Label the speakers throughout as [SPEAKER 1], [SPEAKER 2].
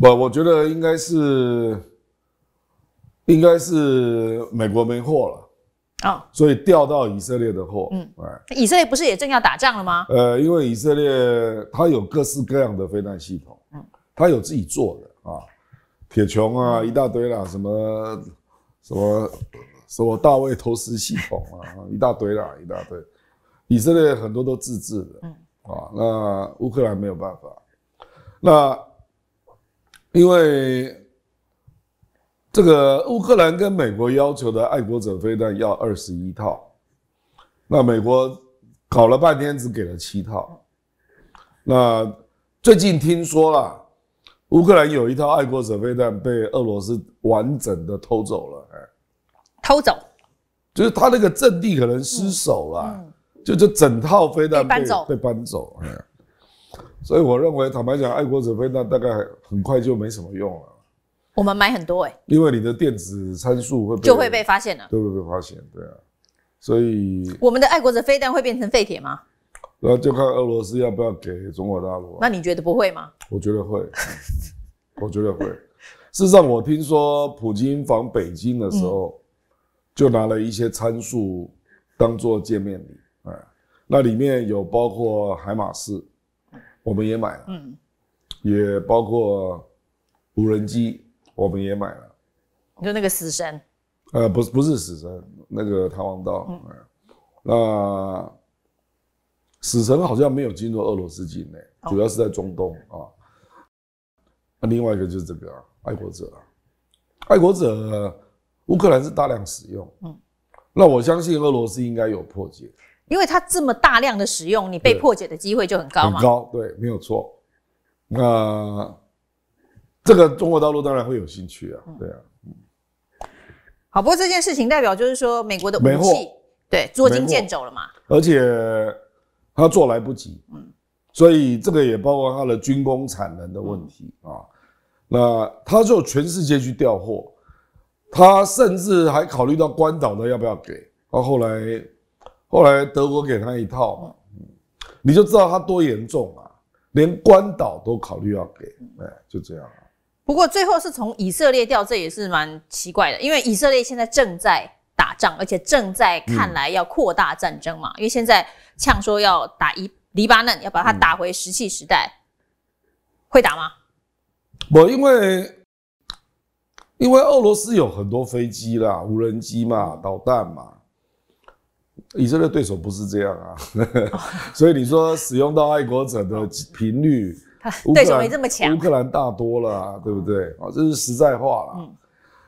[SPEAKER 1] 不，我觉得应该是，应该是美国没货了，啊，所以调到以色列的货，嗯，哎，
[SPEAKER 2] 以色列不是也正要打仗了吗？
[SPEAKER 1] 呃，因为以色列它有各式各样的飞弹系统，嗯，它有自己做的啊，铁穹啊，一大堆啦，什么什么什么大卫投石系统啊，一大堆啦，一大堆，以色列很多都自制的，嗯，啊，那乌克兰没有办法，那。因为这个乌克兰跟美国要求的爱国者飞弹要二十一套，那美国搞了半天只给了七套。那最近听说了，乌克兰有一套爱国者飞弹被俄罗斯完整的偷走了。偷走，就是他那个阵地可能失守了，就这整套飞弹被搬走被搬走。所以我认为，坦白讲，爱国者飞弹大概很快就没什么用了。
[SPEAKER 2] 我们买很多哎，
[SPEAKER 1] 因为你的电子参数会就会被发现了，就会被发现，对啊。所以
[SPEAKER 2] 我们的爱国者飞弹会变成废铁吗？
[SPEAKER 1] 那就看俄罗斯要不要给中国大陆。那
[SPEAKER 2] 你觉得不会吗？
[SPEAKER 1] 我觉得会，我觉得会。事实上，我听说普京访北京的时候，就拿了一些参数当做见面礼哎，那里面有包括海马斯。我们也买了，嗯，也包括无人机，我们也买了。
[SPEAKER 2] 你说那个死神？
[SPEAKER 1] 呃，不是，不是死神，那个台湾刀。那死神好像没有进入俄罗斯境内，主要是在中东啊。那另外一个就是这个爱国者爱国者乌克兰是大量使用，嗯，那我相信俄罗斯应该有破解。
[SPEAKER 2] 因为它这么大量的使用，你被破解的机会就很高嘛。高，
[SPEAKER 1] 对，没有错。那这个中国大陆当然会有兴趣啊，对啊。
[SPEAKER 2] 好，不过这件事情代表就是说，美国的武器对捉襟见肘了嘛，
[SPEAKER 1] 而且他做来不及，嗯，所以这个也包括他的军工产能的问题啊。那他就全世界去调货，他甚至还考虑到关岛呢要不要给，到后来。后来德国给他一套嘛，你就知道他多严重啊！连关岛都考虑要给，哎，就这样啊。
[SPEAKER 2] 不过最后是从以色列掉，这也是蛮奇怪的，因为以色列现在正在打仗，而且正在看来要扩大战争嘛，因为现在呛说要打黎黎巴嫩，要把它打回石器时代，会打吗？
[SPEAKER 1] 我因为因为俄罗斯有很多飞机啦、无人机嘛、导弹嘛。以色列对手不是这样啊，所以你说使用到爱国者的频率，
[SPEAKER 2] 对手没这么强，
[SPEAKER 1] 乌克兰大多了，对不对啊？这是实在话了。嗯。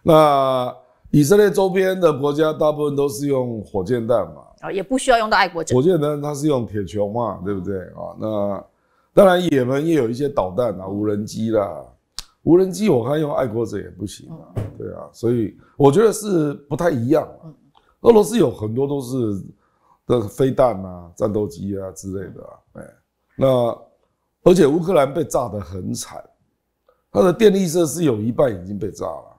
[SPEAKER 1] 那以色列周边的国家大部分都是用火箭弹嘛，
[SPEAKER 2] 啊，也不需要用到爱国者。火
[SPEAKER 1] 箭弹它是用铁球嘛，对不对啊？那当然，也门也有一些导弹啊，无人机啦，无人机我看用爱国者也不行啊，对啊，所以我觉得是不太一样。嗯。俄罗斯有很多都是的飞弹啊、战斗机啊之类的，哎，那而且乌克兰被炸得很惨，它的电力设施有一半已经被炸了，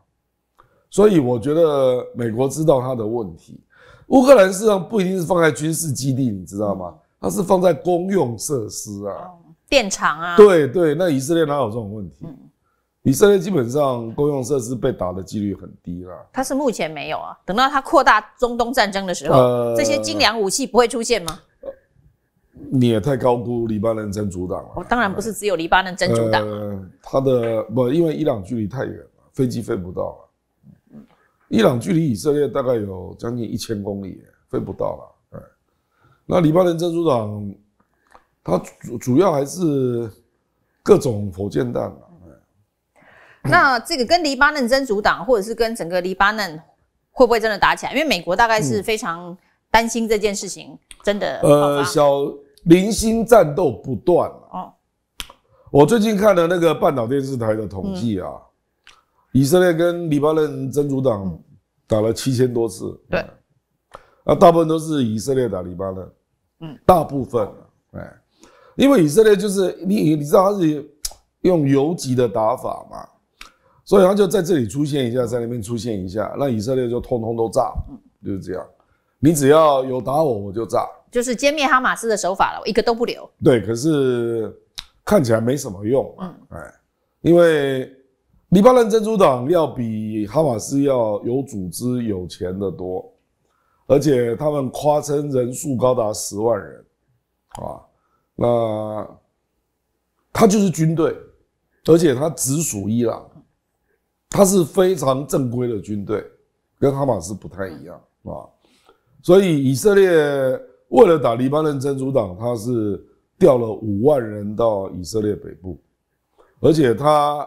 [SPEAKER 1] 所以我觉得美国知道它的问题。乌克兰事实上不一定是放在军事基地，你知道吗？它是放在公用设施啊，
[SPEAKER 2] 电厂啊。对
[SPEAKER 1] 对，那以色列哪有这种问题？以色列基本上公用设施被打的几率很低啦。
[SPEAKER 2] 它是目前没有啊，等到它扩大中东战争的时候，这些精良武器不会出现吗？
[SPEAKER 1] 你也太高估黎巴嫩真主党了。我
[SPEAKER 2] 当然不是只有黎巴嫩真主党，
[SPEAKER 1] 他的不因为伊朗距离太远了，飞机飞不到了。伊朗距离以色列大概有将近一千公里，飞不到了。那黎巴嫩真主党，它主主要还是各种火箭弹啊。
[SPEAKER 2] 那这个跟黎巴嫩真主党，或者是跟整个黎巴嫩，会不会真的打起来？因为美国大概是非常担心这件事情真的呃小
[SPEAKER 1] 零星战斗不断哦。我最近看了那个半岛电视台的统计啊，以色列跟黎巴嫩真主党打了七千多次，对，那大部分都是以色列打黎巴嫩，嗯，大部分对，因为以色列就是你你知道他是用游击的打法嘛。所以他就在这里出现一下，在那边出现一下，那以色列就通通都炸，就是这样。你只要有打我，我就炸，
[SPEAKER 2] 就是歼灭哈马斯的手法了，一个都不留。
[SPEAKER 1] 对，可是看起来没什么用啊，哎，因为黎巴嫩真主党要比哈马斯要有组织、有钱的多，而且他们夸称人数高达十万人啊，那他就是军队，而且他直属伊朗。它是非常正规的军队，跟哈马斯不太一样啊。所以以色列为了打黎巴嫩真主党，他是调了五万人到以色列北部，而且他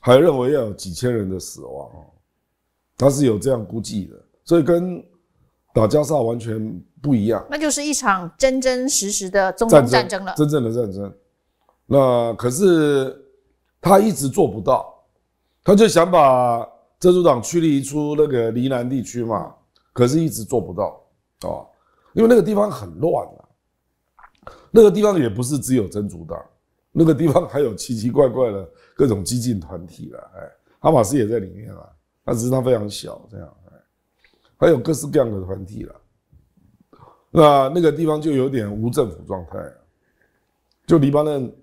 [SPEAKER 1] 还认为要有几千人的死亡，他是有这样估计的。所以跟打加沙完全不一样，
[SPEAKER 2] 那就是一场真真实实的中东战争了，真
[SPEAKER 1] 正的战争。那可是他一直做不到。他就想把真主党驱离出那个黎南地区嘛，可是一直做不到啊，因为那个地方很乱啊，那个地方也不是只有真主党，那个地方还有奇奇怪怪的 各种激进团体了，哎，哈马斯也在里面啊，那只是它非常小，这样，还有各式各样的团体了，那那个地方就有点无政府状态，就黎巴嫩，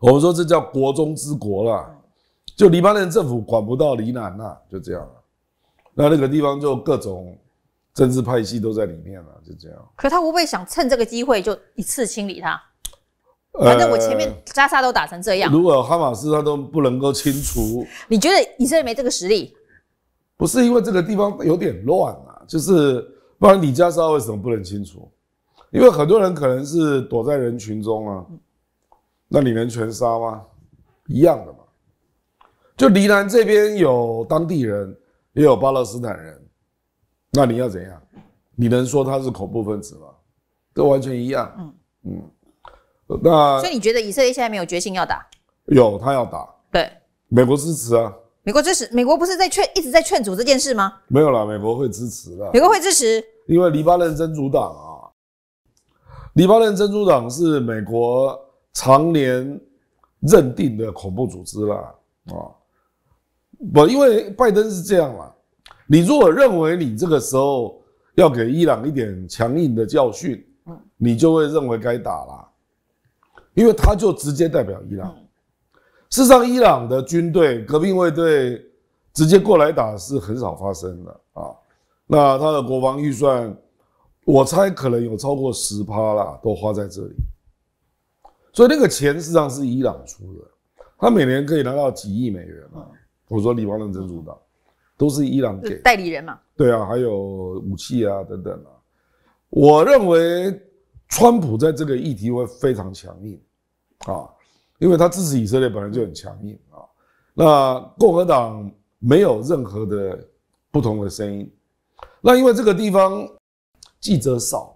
[SPEAKER 1] 我们说这叫国中之国了。就黎巴嫩政府管不到黎南啊，就这样了。那那个地方就各种政治派系都在里面了，就这样。
[SPEAKER 2] 可他不会想趁这个机会就一次清理他。
[SPEAKER 1] 反正我前面
[SPEAKER 2] 扎沙都打成这样，如
[SPEAKER 1] 果哈马斯他都不能够清除，
[SPEAKER 2] 你觉得以色列没这个实力？
[SPEAKER 1] 不是因为这个地方有点乱啊，就是不然你加沙为什么不能清除？因为很多人可能是躲在人群中啊，那你能全杀吗？一样的嘛。就黎南这边有当地人，也有巴勒斯坦人，那你要怎样？你能说他是恐怖分子吗？都完全一样。嗯嗯。那所以你
[SPEAKER 2] 觉得以色列现在没有决心要打？
[SPEAKER 1] 有，他要打。对。美国支持啊？
[SPEAKER 2] 美国支持？美国不是在劝一直在劝阻这件事吗？
[SPEAKER 1] 没有啦，美国会支持的。美国会支持？因为黎巴嫩真主党啊，黎巴嫩真主党是美国常年认定的恐怖组织啦啊。不，因为拜登是这样嘛。你如果认为你这个时候要给伊朗一点强硬的教训，你就会认为该打了，因为他就直接代表伊朗。事实上，伊朗的军队、革命卫队直接过来打是很少发生的啊。那他的国防预算，我猜可能有超过十趴啦，都花在这里。所以那个钱实际上是伊朗出的，他每年可以拿到几亿美元嘛。我说，美王认真党，都是伊朗给代理人嘛？对啊，还有武器啊等等啊。我认为，川普在这个议题会非常强硬，啊，因为他支持以色列本来就很强硬啊。那共和党没有任何的不同的声音，那因为这个地方记者少。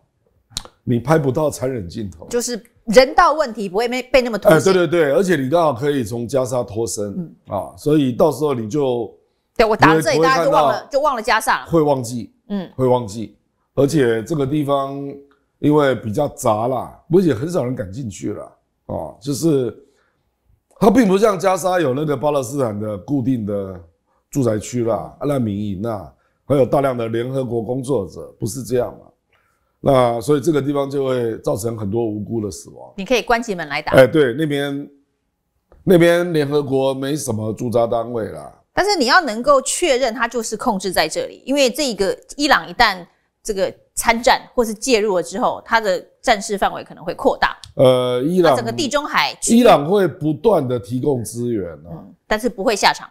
[SPEAKER 1] 你拍不到残忍镜头，
[SPEAKER 2] 就是人道问题不会被被那么。哎，对对
[SPEAKER 1] 对，而且你刚好可以从加沙脱身，嗯啊，所以到时候你就对我答到这里，大家就忘了，
[SPEAKER 2] 就忘了加沙了，
[SPEAKER 1] 会忘记，嗯，会忘记，而且这个地方因为比较杂啦，而且很少人敢进去了，啊，就是它并不像加沙有那个巴勒斯坦的固定的住宅区啦、难民营啦，还有大量的联合国工作者，不是这样嘛。那所以这个地方就会造成很多无辜的死亡。
[SPEAKER 2] 你可以关起门来打。哎，
[SPEAKER 1] 对，那边那边联合国没什么驻扎单位啦。
[SPEAKER 2] 但是你要能够确认它就是控制在这里，因为这个伊朗一旦这个参战或是介入了之后，它的战事范围可能会扩大。
[SPEAKER 1] 呃，伊朗整个地中
[SPEAKER 2] 海，伊朗
[SPEAKER 1] 会不断的提供资源嗯，
[SPEAKER 2] 但是不会下场。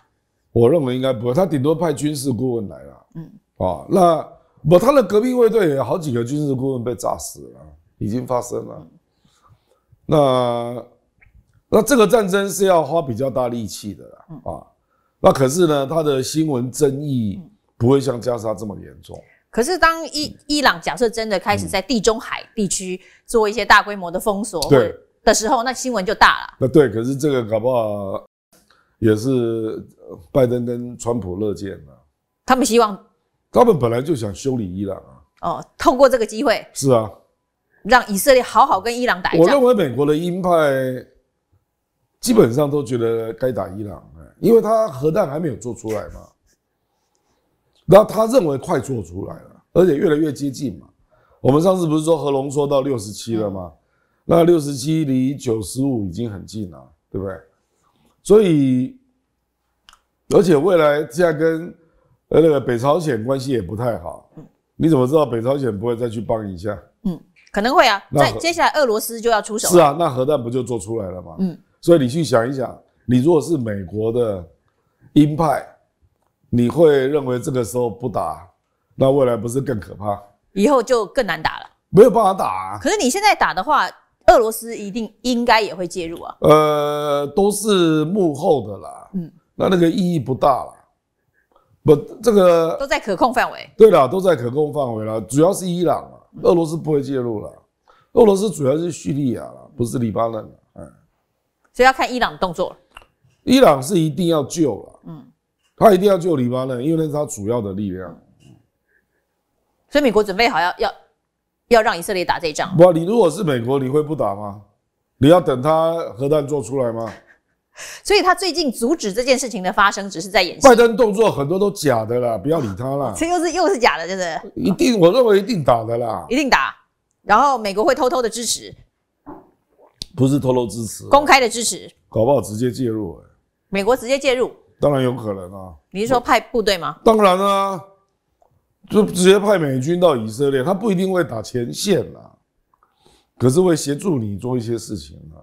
[SPEAKER 1] 我认为应该不会，他顶多派军事顾问来了。嗯。啊，那。不，他的隔壁卫队也有好几个军事顾问被炸死了，已经发生了。那那这个战争是要花比较大力气的啦，啊，那可是呢，他的新闻争议不会像加沙这么严重。
[SPEAKER 2] 可是当伊伊朗假设真的开始在地中海地区做一些大规模的封锁对的时候，那新闻就大了。
[SPEAKER 1] 那对，可是这个搞不好也是拜登跟川普乐见了。他们希望。他们本来就想修理伊朗
[SPEAKER 2] 啊！哦，通过这个机会，是啊，让以色列好好跟伊朗打一仗。我认
[SPEAKER 1] 为美国的鹰派基本上都觉得该打伊朗，因为他核弹还没有做出来嘛，那他认为快做出来了，而且越来越接近嘛。我们上次不是说核龙说到六十七了吗？那六十七离九十五已经很近了，对不对？所以，而且未来再跟。呃，那个北朝鲜关系也不太好。嗯，你怎么知道北朝鲜不会再去帮一下？
[SPEAKER 2] 嗯，可能会啊。那接下来俄罗斯就要出手。是啊，
[SPEAKER 1] 那核弹不就做出来了吗？嗯，所以你去想一想，你如果是美国的鹰派，你会认为这个时候不打，那未来不是更可怕？
[SPEAKER 2] 以后就更难打了，
[SPEAKER 1] 没有办法打。啊。可
[SPEAKER 2] 是你现在打的话，俄罗斯一定应该也会介入啊。
[SPEAKER 1] 呃，都是幕后的啦。嗯，那那个意义不大了。不，这个都
[SPEAKER 2] 在可控范围。
[SPEAKER 1] 对了，都在可控范围了。主要是伊朗，啊，俄罗斯不会介入了。俄罗斯主要是叙利亚了，不是黎巴嫩了。嗯，
[SPEAKER 2] 所以要看伊朗动作。
[SPEAKER 1] 伊朗是一定要救了，嗯，他一定要救黎巴嫩，因为那是他主要的力量。
[SPEAKER 2] 所以美国准备好要要要让以色列打这一仗。
[SPEAKER 1] 哇，你如果是美国，你会不打吗？你要等他核弹做出来吗？
[SPEAKER 2] 所以他最近阻止这件事情的发生，只是在演。拜
[SPEAKER 1] 登动作很多都假的啦，不要理他啦。这
[SPEAKER 2] 又是又是假的，就是
[SPEAKER 1] 一定我认为一定打的啦，
[SPEAKER 2] 一定打。然后美国会偷偷的支持，
[SPEAKER 1] 不是偷偷支持，公
[SPEAKER 2] 开的支持。
[SPEAKER 1] 搞不好直接介入，
[SPEAKER 2] 美国直接介入，
[SPEAKER 1] 当然有可能啊。
[SPEAKER 2] 你是说派部队吗？
[SPEAKER 1] 当然啦，就直接派美军到以色列，他不一定会打前线啦，可是会协助你做一些事情啊。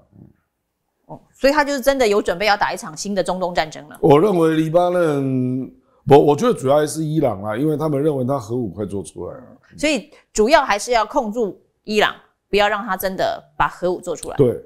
[SPEAKER 2] 所以他就是真的有准备要打一场新的中东战争了。我
[SPEAKER 1] 认为黎巴嫩，我我觉得主要还是伊朗啦，因为他们认为他核武快做出来了，
[SPEAKER 2] 所以主要还是要控住伊朗，不要让他真的把核武做出来。对。